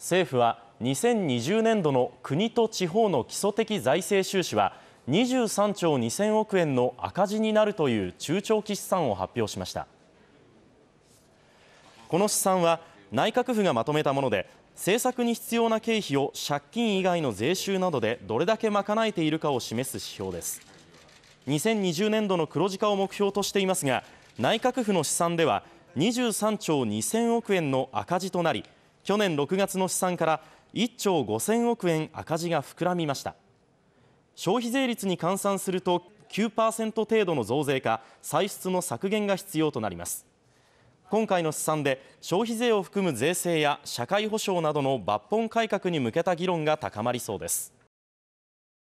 政府は2020年度の国と地方の基礎的財政収支は23兆2000億円の赤字になるという中長期試算を発表しましたこの試算は内閣府がまとめたもので政策に必要な経費を借金以外の税収などでどれだけ賄えているかを示す指標です2020年度の黒字化を目標としていますが内閣府の試算では23兆2000億円の赤字となり去年6月の試算から1兆5000億円赤字が膨らみました消費税率に換算すると9%程度の増税か歳出の削減が必要となります今回の試算で消費税を含む税制や社会保障などの抜本改革に向けた議論が高まりそうです